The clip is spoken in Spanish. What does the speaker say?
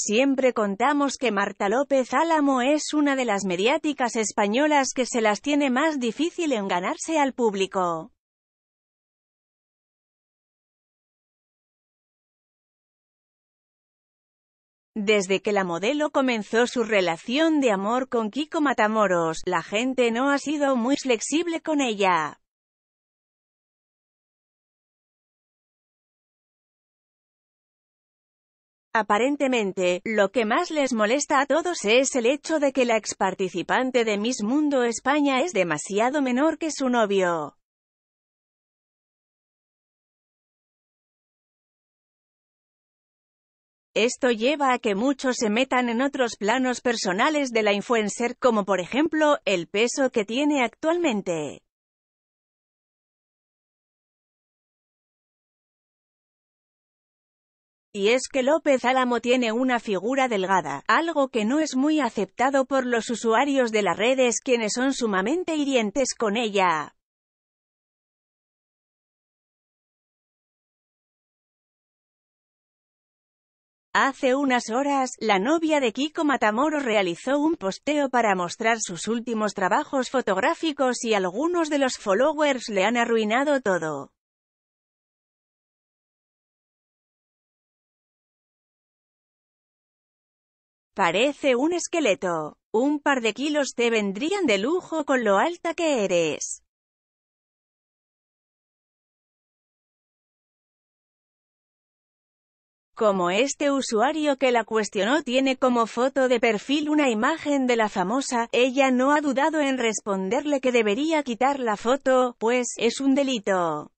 Siempre contamos que Marta López Álamo es una de las mediáticas españolas que se las tiene más difícil en ganarse al público. Desde que la modelo comenzó su relación de amor con Kiko Matamoros, la gente no ha sido muy flexible con ella. Aparentemente, lo que más les molesta a todos es el hecho de que la ex participante de Miss Mundo España es demasiado menor que su novio. Esto lleva a que muchos se metan en otros planos personales de la influencer como por ejemplo, el peso que tiene actualmente. Y es que López Álamo tiene una figura delgada, algo que no es muy aceptado por los usuarios de las redes quienes son sumamente hirientes con ella. Hace unas horas, la novia de Kiko Matamoros realizó un posteo para mostrar sus últimos trabajos fotográficos y algunos de los followers le han arruinado todo. Parece un esqueleto. Un par de kilos te vendrían de lujo con lo alta que eres. Como este usuario que la cuestionó tiene como foto de perfil una imagen de la famosa, ella no ha dudado en responderle que debería quitar la foto, pues, es un delito.